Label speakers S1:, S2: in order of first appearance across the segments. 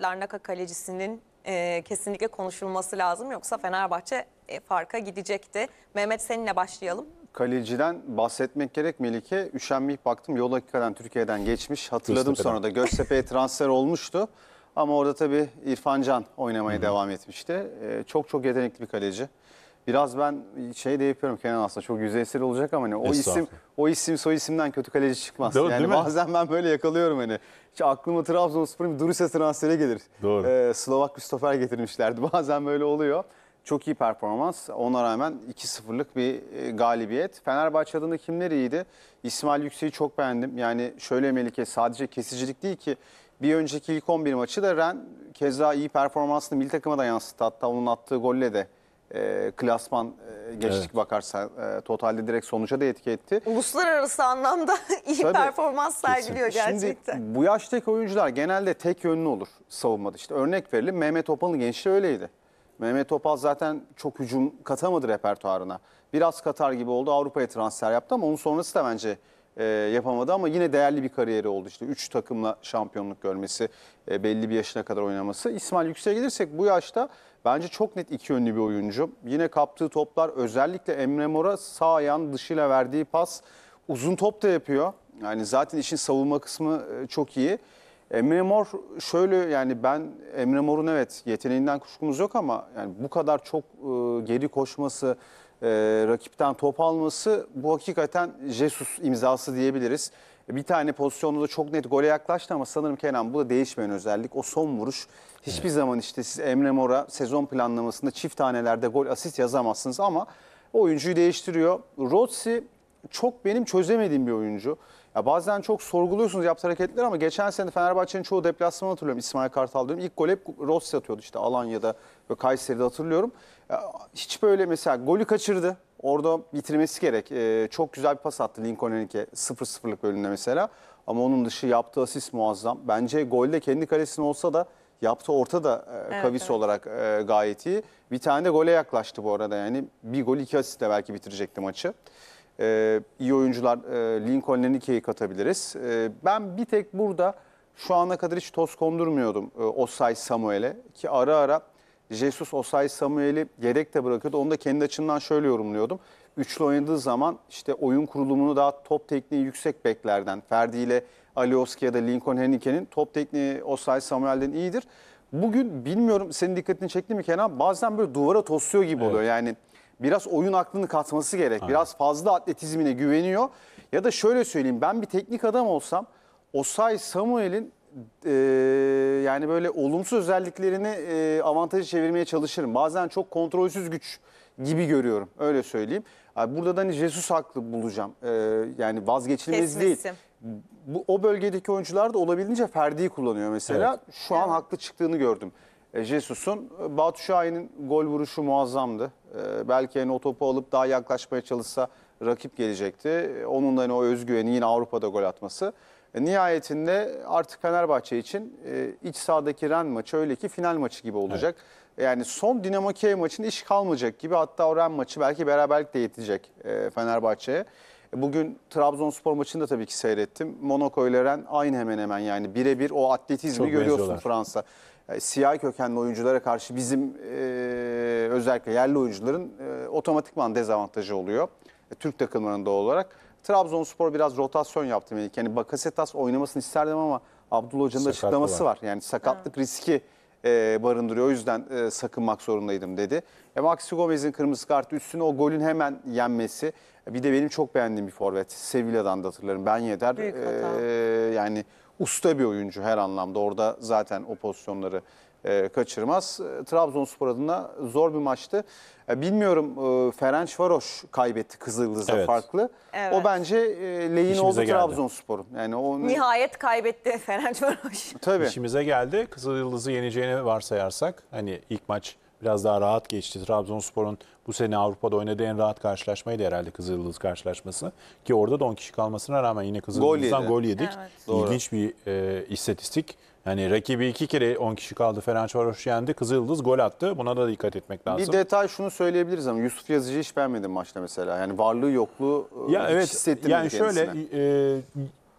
S1: Larnaka kalecisinin e, kesinlikle konuşulması lazım. Yoksa Fenerbahçe e, farka gidecekti. Mehmet seninle başlayalım.
S2: Kaleciden bahsetmek gerek Melike. Üşenmeyip baktım yol hakikaten Türkiye'den geçmiş. Hatırladım sonra da Göztepe'ye transfer olmuştu. Ama orada tabii İrfan Can oynamaya Hı -hı. devam etmişti. E, çok çok yetenekli bir kaleci. Biraz ben şey de yapıyorum Kenan aslında çok yüzeysel olacak ama hani o isim o isim soy isimden kötü kaleci çıkmaz. Doğru, yani bazen ben böyle yakalıyorum hani. Hiç aklıma Trabzonspor'un bir Durus'a transferi gelir. Doğru. Ee, Slovak bir getirmişlerdi. Bazen böyle oluyor. Çok iyi performans. Ona rağmen 2-0'lık bir e, galibiyet. Fenerbahçe adında kimler iyiydi? İsmail Yüksek'i çok beğendim. Yani şöyle Melike sadece kesicilik değil ki bir önceki ilk 11 maçı da Ren keza iyi performansını milli takıma da yansıttı. Hatta onun attığı golle de e, klasman e, geçtik evet. bakarsa e, totalde direkt sonuca da etki etti.
S1: Uluslararası anlamda iyi Tabii, performans sergiliyor kesin. gerçekten.
S2: Şimdi bu yaştaki oyuncular genelde tek yönlü olur savunmada. İşte örnek verelim Mehmet Topal'ın gençliği öyleydi. Mehmet Topal zaten çok hücum katamadı repertuarına. Biraz katar gibi oldu Avrupa'ya transfer yaptı ama onun sonrası da bence e, yapamadı ama yine değerli bir kariyeri oldu. İşte 3 takımla şampiyonluk görmesi, e, belli bir yaşına kadar oynaması. İsmail Yüksel'e gelirsek bu yaşta bence çok net iki yönlü bir oyuncu. Yine kaptığı toplar özellikle Emre Mor'a sağ ayağın dışıyla verdiği pas uzun top da yapıyor. Yani zaten işin savunma kısmı e, çok iyi. Emre Mor şöyle yani ben Emre Mor'un evet yeteneğinden kuşkumuz yok ama yani bu kadar çok e, geri koşması, e, rakipten top alması bu hakikaten Jesus imzası diyebiliriz. Bir tane pozisyonda da çok net gole yaklaştı ama sanırım Kenan bu da değişmeyen özellik. O son vuruş hiçbir evet. zaman işte siz Emre Mor'a sezon planlamasında çift tanelerde gol asist yazamazsınız ama oyuncuyu değiştiriyor. Rotsi çok benim çözemediğim bir oyuncu. Ya bazen çok sorguluyorsunuz yaptığı hareketleri ama geçen sene Fenerbahçe'nin çoğu deplasmanı hatırlıyorum. İsmail Kartal diyorum. İlk gol hep Rossi atıyordu işte Alanya'da ve Kayseri'de hatırlıyorum. Ya hiç böyle mesela golü kaçırdı. Orada bitirmesi gerek. Ee, çok güzel bir pas attı Lincoln Enrique 0-0'lık bölümde mesela. Ama onun dışı yaptığı asist muazzam. Bence golde kendi kalesine olsa da yaptığı orta da e, evet, kavis evet. olarak e, gayet iyi. Bir tane de gole yaklaştı bu arada yani. Bir gol iki asistle belki bitirecekti maçı e, iyi oyuncular e, Lincoln Lenike'yi katabiliriz. E, ben bir tek burada şu ana kadar hiç toz kondurmuyordum e, Osay Samuel'e ki ara ara Jesus Osay Samuel'i yedek de bırakıyordu. Onu da kendi açımdan şöyle yorumluyordum. Üçlü oynadığı zaman işte oyun kurulumunu daha top tekniği yüksek beklerden Ferdi ile Alioski ya da Lincoln Henike'nin top tekniği Osay Samuel'den iyidir. Bugün bilmiyorum senin dikkatini çekti mi Kenan? Bazen böyle duvara tosluyor gibi evet. oluyor. Yani biraz oyun aklını katması gerek. Aynen. Biraz fazla atletizmine güveniyor. Ya da şöyle söyleyeyim ben bir teknik adam olsam Osay Samuel'in e, yani böyle olumsuz özelliklerini e, avantaja çevirmeye çalışırım. Bazen çok kontrolsüz güç gibi görüyorum öyle söyleyeyim. Burada da hani Jesus haklı bulacağım. E, yani vazgeçilmez Kesmesin. değil bu, o bölgedeki oyuncular da olabildiğince Ferdi'yi kullanıyor mesela. Evet. Şu an haklı çıktığını gördüm. E, Jesus'un. E, Batu Şahin'in gol vuruşu muazzamdı. E, belki hani o topu alıp daha yaklaşmaya çalışsa rakip gelecekti. Onun da hani o özgüveni yine Avrupa'da gol atması. nihayetinde artık Fenerbahçe için iç sahadaki Ren maçı öyle ki final maçı gibi olacak. Evet. Yani son Dinamo Kiev maçında iş kalmayacak gibi hatta o Ren maçı belki beraberlik de yetecek e, Fenerbahçe'ye. Bugün Trabzonspor maçını da tabii ki seyrettim. Monaco ile Ren aynı hemen hemen yani birebir o atletizmi Çok görüyorsun benziyorlar. Fransa. Yani e, siyah kökenli oyunculara karşı bizim e, özellikle yerli oyuncuların e, otomatikman dezavantajı oluyor. E, Türk takımlarında olarak. Trabzonspor biraz rotasyon yaptı. Yani Bakasetas oynamasını isterdim ama Abdullah Hoca'nın açıklaması var. var. Yani sakatlık ha. riski e, barındırıyor. O yüzden e, sakınmak zorundaydım dedi. E, Maxi Gomez'in kırmızı kartı üstüne o golün hemen yenmesi. E, bir de benim çok beğendiğim bir forvet. Sevilla'dan da hatırlarım. Ben Yeder. Büyük e, hata. E, yani usta bir oyuncu her anlamda. Orada zaten o pozisyonları e, kaçırmaz. E, Trabzonspor adına zor bir maçtı. E, bilmiyorum e, Ferenc Varoş kaybetti Kızıldız'a Evet. farklı. Evet. O bence e, leyin oldu geldi.
S1: Trabzonspor'un. Yani o Nihayet kaybetti Ferenc Varoş. tabii. İşimize geldi. Kızıl Yıldız'ı yeneceğini varsayarsak hani ilk maç biraz daha rahat geçti. Trabzonspor'un bu sene Avrupa'da oynadığı en rahat karşılaşmaydı herhalde Kızıldız karşılaşması. Ki orada da 10 kişi kalmasına rağmen yine Kızıldız'dan gol, gol yedik. Evet. İlginç bir e, istatistik. Yani rakibi iki kere 10 kişi kaldı. Fenerbahçe yendi. Kızıldız gol attı. Buna da dikkat etmek lazım. Bir
S2: detay şunu söyleyebiliriz ama Yusuf Yazıcı hiç beğenmedim maçta mesela. Yani varlığı yokluğu e, ya hiç evet, hissettim. Yani şöyle
S1: e,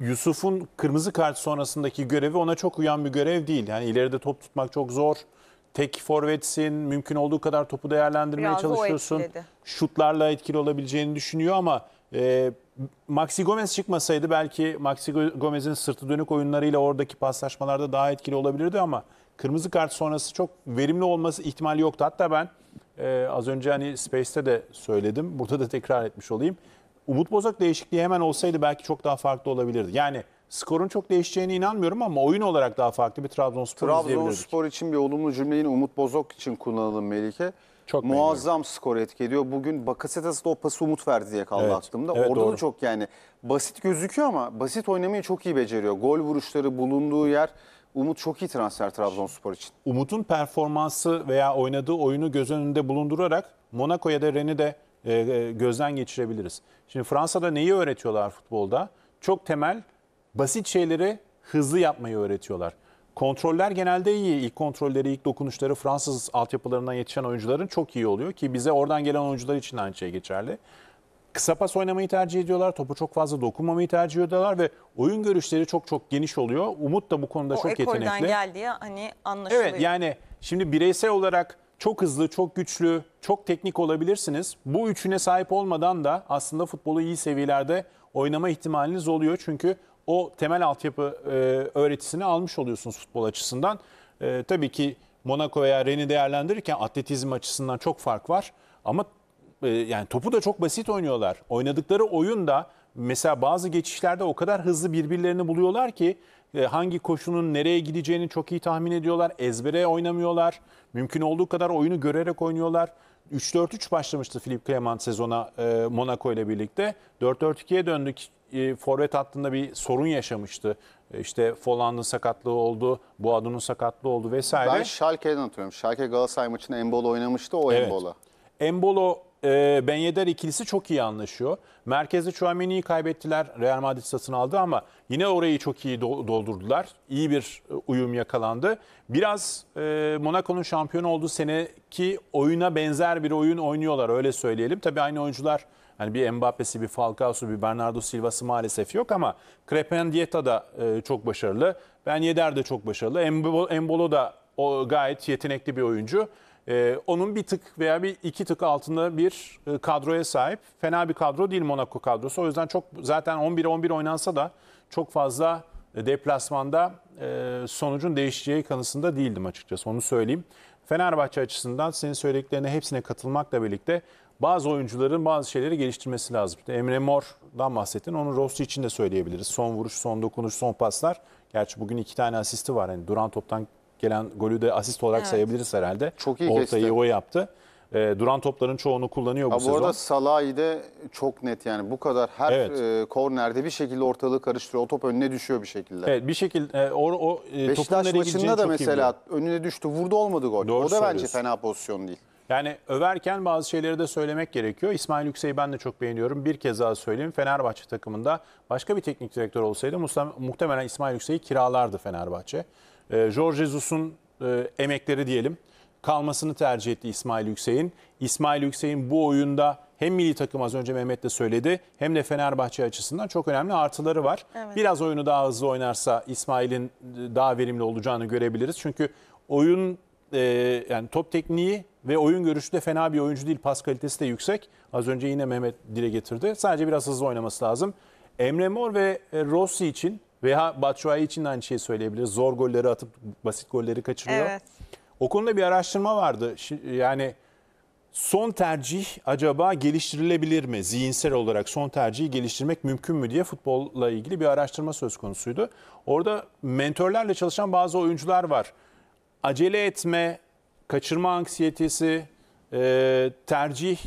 S1: Yusuf'un kırmızı kart sonrasındaki görevi ona çok uyan bir görev değil. Yani ileride top tutmak çok zor tek forvetsin, mümkün olduğu kadar topu değerlendirmeye Biraz çalışıyorsun. Şutlarla etkili olabileceğini düşünüyor ama e, Maxi Gomez çıkmasaydı belki Maxi Gomez'in sırtı dönük oyunlarıyla oradaki paslaşmalarda daha etkili olabilirdi ama kırmızı kart sonrası çok verimli olması ihtimali yoktu. Hatta ben e, az önce hani Space'te de söyledim. Burada da tekrar etmiş olayım. Umut Bozok değişikliği hemen olsaydı belki çok daha farklı olabilirdi. Yani skorun çok değişeceğine inanmıyorum ama oyun olarak daha farklı bir Trabzonspor Trabzonspor
S2: için bir olumlu cümle yine Umut Bozok için kullanalım Melike. Çok Muazzam beğeniyorum. skor etki ediyor. Bugün Bakasetas'ta o pası umut verdi diye kaldı evet. aklımda. Evet, Orada doğru. da çok yani basit gözüküyor ama basit oynamayı çok iyi beceriyor. Gol vuruşları bulunduğu yer Umut çok iyi transfer Trabzonspor
S1: için. Umut'un performansı veya oynadığı oyunu göz önünde bulundurarak Monaco'ya da Rennes'i de e, e, gözden geçirebiliriz. Şimdi Fransa'da neyi öğretiyorlar futbolda? Çok temel basit şeyleri hızlı yapmayı öğretiyorlar. Kontroller genelde iyi. İlk kontrolleri, ilk dokunuşları Fransız altyapılarından yetişen oyuncuların çok iyi oluyor ki bize oradan gelen oyuncular için aynı şey geçerli. Kısa pas oynamayı tercih ediyorlar. Topu çok fazla dokunmamayı tercih ediyorlar ve oyun görüşleri çok çok geniş oluyor. Umut da bu konuda o çok yetenekli. O ekolden geldiği
S2: hani anlaşılıyor. Evet
S1: yani şimdi bireysel olarak çok hızlı, çok güçlü, çok teknik olabilirsiniz. Bu üçüne sahip olmadan da aslında futbolu iyi seviyelerde oynama ihtimaliniz oluyor. Çünkü o temel altyapı e, öğretisini almış oluyorsunuz futbol açısından. E, tabii ki Monaco veya Rennes'i değerlendirirken atletizm açısından çok fark var. Ama e, yani topu da çok basit oynuyorlar. Oynadıkları oyun da mesela bazı geçişlerde o kadar hızlı birbirlerini buluyorlar ki e, hangi koşunun nereye gideceğini çok iyi tahmin ediyorlar. Ezbere oynamıyorlar. Mümkün olduğu kadar oyunu görerek oynuyorlar. 3-4-3 başlamıştı Filip Clement sezona e, Monaco ile birlikte. 4-4-2'ye döndük e, forvet hattında bir sorun yaşamıştı. E, işte Folland'ın sakatlığı oldu, bu adının sakatlığı oldu vesaire. Ben
S2: Schalke'den atıyorum. Schalke Galatasaray maçında Embolo oynamıştı o evet. Embola.
S1: Embolo e, Ben Yedder ikilisi çok iyi anlaşıyor. Merkezde Chouameni'yi kaybettiler. Real Madrid satın aldı ama yine orayı çok iyi doldurdular. İyi bir e, uyum yakalandı. Biraz e, Monaco'nun şampiyon olduğu seneki oyuna benzer bir oyun oynuyorlar öyle söyleyelim. Tabii aynı oyuncular Hani bir Mbappe'si, bir Falcao'su, bir Bernardo Silva'sı maalesef yok ama Crepen Dieta da e, çok başarılı. Ben Yeder de çok başarılı. Embolo da o gayet yetenekli bir oyuncu. E, onun bir tık veya bir iki tık altında bir e, kadroya sahip. Fena bir kadro değil Monaco kadrosu. O yüzden çok zaten 11 11 oynansa da çok fazla e, deplasmanda e, sonucun değişeceği kanısında değildim açıkçası. Onu söyleyeyim. Fenerbahçe açısından senin söylediklerine hepsine katılmakla birlikte bazı oyuncuların bazı şeyleri geliştirmesi lazım. İşte Emre Mor'dan bahsettin. onun Rossi için de söyleyebiliriz. Son vuruş, son dokunuş, son paslar. Gerçi bugün iki tane asisti var. Yani duran toptan gelen golü de asist olarak evet. sayabiliriz herhalde. Çok iyi Ortayı kesti. o yaptı. E, duran topların çoğunu kullanıyor bu, bu sezon. Bu arada
S2: Salah'ı da çok net yani bu kadar her evet. e, kornerde bir şekilde ortalığı karıştırıyor. O top önüne düşüyor bir şekilde. Evet
S1: bir şekilde e, o, o e, Beşiktaş topun maçında da mesela önüne
S2: düştü vurdu olmadı gol. Doğru o da bence fena pozisyon değil.
S1: Yani överken bazı şeyleri de söylemek gerekiyor. İsmail Yüksek'i ben de çok beğeniyorum. Bir kez daha söyleyeyim. Fenerbahçe takımında başka bir teknik direktör olsaydı muhtemelen İsmail Yüksek'i kiralardı Fenerbahçe. Ee, Jorge Jesus'un e, emekleri diyelim kalmasını tercih etti İsmail Yüksek'in. İsmail Yüksek'in bu oyunda hem milli takım az önce Mehmet de söyledi hem de Fenerbahçe açısından çok önemli artıları var. Evet. Biraz oyunu daha hızlı oynarsa İsmail'in daha verimli olacağını görebiliriz. Çünkü oyun e, yani top tekniği ve oyun görüşü de fena bir oyuncu değil. Pas kalitesi de yüksek. Az önce yine Mehmet dile getirdi. Sadece biraz hızlı oynaması lazım. Emre Mor ve e, Rossi için veya Batshuayi için de aynı şeyi söyleyebiliriz. Zor golleri atıp basit golleri kaçırıyor. Evet. O konuda bir araştırma vardı. Yani son tercih acaba geliştirilebilir mi? Zihinsel olarak son tercihi geliştirmek mümkün mü diye futbolla ilgili bir araştırma söz konusuydu. Orada mentorlarla çalışan bazı oyuncular var. Acele etme, kaçırma anksiyetesi, tercih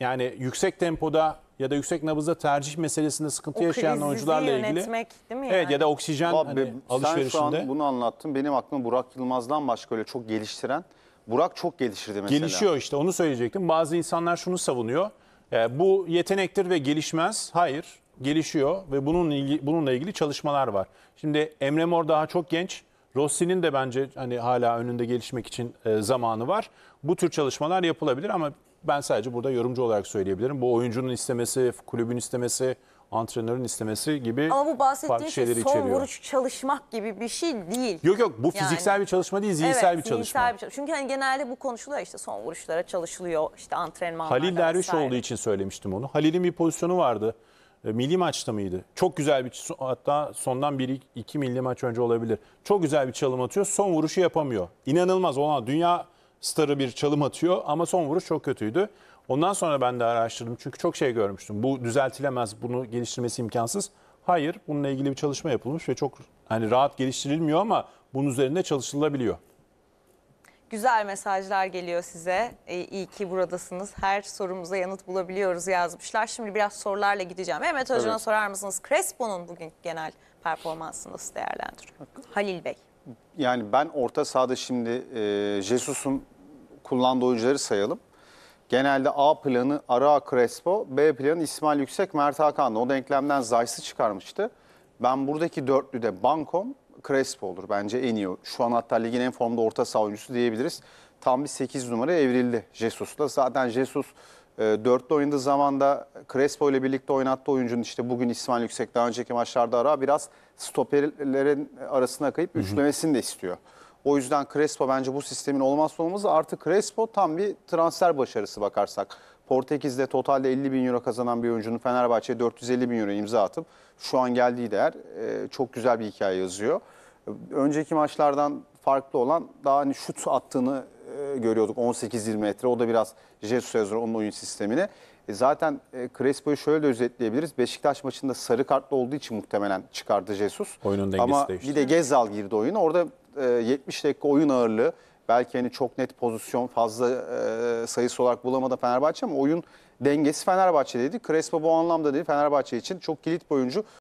S1: yani yüksek tempoda ya da yüksek nabızda tercih meselesinde sıkıntı o yaşayan oyuncularla ilgili. yönetmek
S2: değil mi yani? Evet ya da oksijen Abi, hani, sen alışverişinde. Sen şu an bunu anlattın. Benim aklıma Burak Yılmaz'dan başka öyle çok geliştiren. Burak çok gelişirdi mesela. Gelişiyor
S1: işte onu söyleyecektim. Bazı insanlar şunu savunuyor. E, bu yetenektir ve gelişmez. Hayır gelişiyor ve bunun ilgi, bununla ilgili çalışmalar var. Şimdi Emre Mor daha çok genç. Rossi'nin de bence hani hala önünde gelişmek için e, zamanı var. Bu tür çalışmalar yapılabilir ama ben sadece burada yorumcu olarak söyleyebilirim. Bu oyuncunun istemesi, kulübün istemesi, antrenörün istemesi gibi Ama bu farklı bahsettiğin şey şeyleri son içeriyor. vuruş çalışmak gibi bir şey değil. Yok yok bu fiziksel Yani- bir çalışma değil, zihinsel bir çalışma. bir çalış- Çünkü hani genelde bu konuşuluyor işte son vuruşlara çalışılıyor işte antrenmanlarda Halil Derviş vesaire. olduğu için söylemiştim onu. Halil'in bir pozisyonu vardı. E, milli maçta mıydı? Çok güzel bir hatta sondan bir iki milli maç önce olabilir. Çok güzel bir çalım atıyor. Son vuruşu yapamıyor. İnanılmaz olan dünya starı bir çalım atıyor ama son vuruş çok kötüydü. Ondan sonra ben de araştırdım çünkü çok şey görmüştüm. Bu düzeltilemez, bunu geliştirmesi imkansız. Hayır, bununla ilgili bir çalışma yapılmış ve çok hani rahat geliştirilmiyor ama bunun üzerinde çalışılabiliyor. Güzel mesajlar geliyor size. E, iyi ki buradasınız. Her sorumuza yanıt bulabiliyoruz yazmışlar. Şimdi biraz sorularla gideceğim. Mehmet Hoca'na evet. sorar mısınız? Crespo'nun bugün genel performansını nasıl değerlendiriyor? Halil Bey
S2: yani ben orta sahada şimdi e, Jesus'un kullandığı oyuncuları sayalım. Genelde A planı Ara Crespo, B planı İsmail Yüksek, Mert Hakan'dı. O denklemden zayısı çıkarmıştı. Ben buradaki dörtlüde Bankom, Crespo olur. Bence en iyi. Şu an hatta ligin en formda orta saha oyuncusu diyebiliriz. Tam bir 8 numara evrildi Jesus'la. Zaten Jesus ee, Dörtlü oynadığı zamanda Crespo ile birlikte oynattığı oyuncunun işte bugün İsmail Yüksek daha önceki maçlarda ara biraz stoperlerin arasına kayıp hı üçlemesini de istiyor. O yüzden Crespo bence bu sistemin olmazsa olmazı. Artı Crespo tam bir transfer başarısı bakarsak. Portekiz'de totalde 50 bin euro kazanan bir oyuncunun Fenerbahçe'ye 450 bin euro imza atıp şu an geldiği değer e, çok güzel bir hikaye yazıyor. Önceki maçlardan farklı olan daha hani şut attığını e, görüyorduk 18-20 metre. O da biraz Jesus onun oyun sistemini E, zaten e, Crespo'yu şöyle de özetleyebiliriz. Beşiktaş maçında sarı kartlı olduğu için muhtemelen çıkardı Jesus. Oyunun dengesi Ama değişti. bir de Gezal girdi oyuna. Orada e, 70 dakika oyun ağırlığı. Belki hani çok net pozisyon fazla e, sayısı olarak bulamadı Fenerbahçe ama oyun dengesi Fenerbahçe'deydi. Crespo bu anlamda dedi Fenerbahçe için çok kilit bir oyuncu.